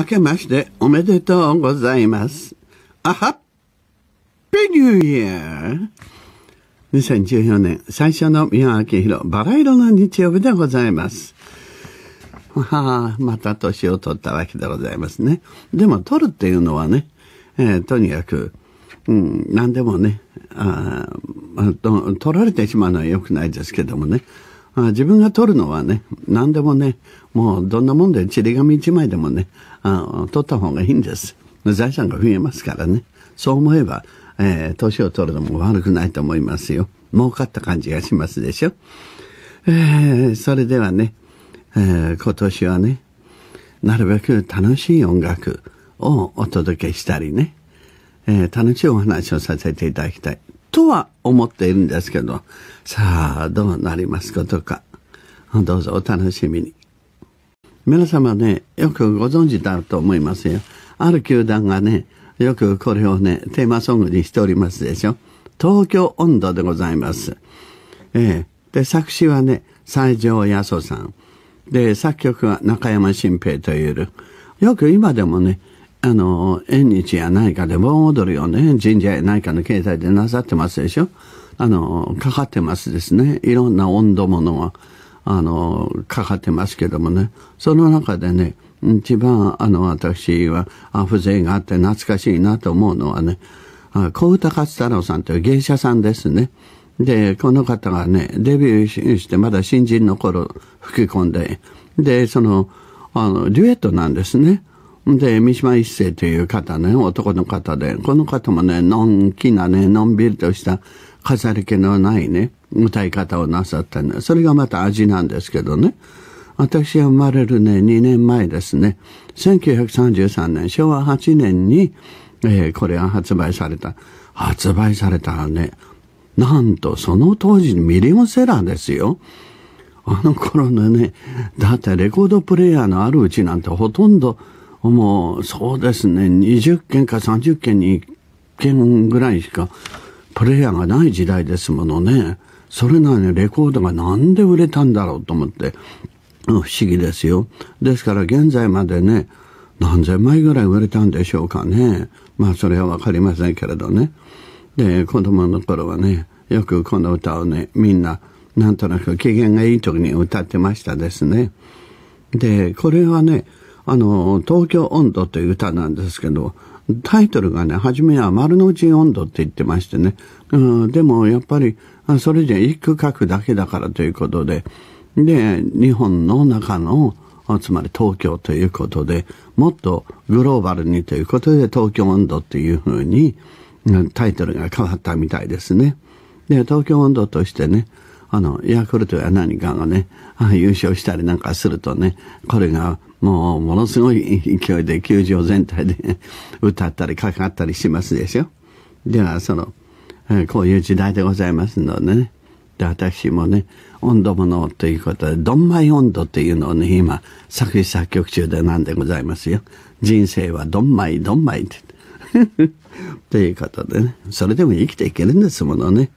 明けましておめでとうございます。あはっーニューイヤー2014年最初の宮明宏バラ色の日曜日でございます。はあ、また年を取ったわけでございますね。でも取るっていうのはね、えー、とにかく、うん、何でもね、あ取られてしまうのは良くないですけどもね、まあ、自分が取るのはね、何でもね、もうどんなもんで、ちり紙一枚でもね、あ取った方がいいんです。財産が増えますからね。そう思えば、えー、年を取るのも悪くないと思いますよ。儲かった感じがしますでしょ。えー、それではね、えー、今年はね、なるべく楽しい音楽をお届けしたりね、えー、楽しいお話をさせていただきたいとは思っているんですけど、さあ、どうなりますことか。どうぞお楽しみに。皆様ね、よくご存知だと思いますよ。ある球団がね、よくこれをね、テーマソングにしておりますでしょ。東京温度でございます。ええ。で、作詞はね、西条康夫さん。で、作曲は中山新平という、よく今でもね、あの、縁日やないかで盆踊りをね、神社やないかの経済でなさってますでしょあの、かかってますですね。いろんな温度ものが、あの、かかってますけどもね。その中でね、一番、あの、私は、あ、風情があって懐かしいなと思うのはね、あ小歌勝太郎さんという芸者さんですね。で、この方がね、デビューしてまだ新人の頃吹き込んで、で、その、あの、デュエットなんですね。で、三島一世という方ね、男の方で、この方もね、のんきなね、のんびりとした飾り気のないね、歌い方をなさったんそれがまた味なんですけどね。私が生まれるね、2年前ですね。1933年、昭和8年に、えー、これが発売された。発売されたらね、なんとその当時ミリオンセラーですよ。あの頃のね、だってレコードプレーヤーのあるうちなんてほとんど、もうそうですね、20件か30件に1件ぐらいしかプレイヤーがない時代ですものね。それなのにレコードがなんで売れたんだろうと思って、不思議ですよ。ですから現在までね、何千枚ぐらい売れたんでしょうかね。まあそれはわかりませんけれどね。で、子供の頃はね、よくこの歌をね、みんな、なんとなく機嫌がいい時に歌ってましたですね。で、これはね、あの、東京温度という歌なんですけど、タイトルがね、初めは丸の内温度って言ってましてね、うん、でもやっぱり、それじゃ一句書くだけだからということで、で、日本の中の、つまり東京ということで、もっとグローバルにということで、東京温度っていうふうに、タイトルが変わったみたいですね。で、東京温度としてね、あの、ヤクルトや何かがね、優勝したりなんかするとね、これがもうものすごい勢いで球場全体で 歌ったりかかったりしますでしょ。では、その、えこういう時代でございますのでね。で、私もね、温度ものということで、どんまい温度っていうのをね、今、作詞作曲中でなんでございますよ。人生はどんまい、どんまいって。ということでね、それでも生きていけるんですものね。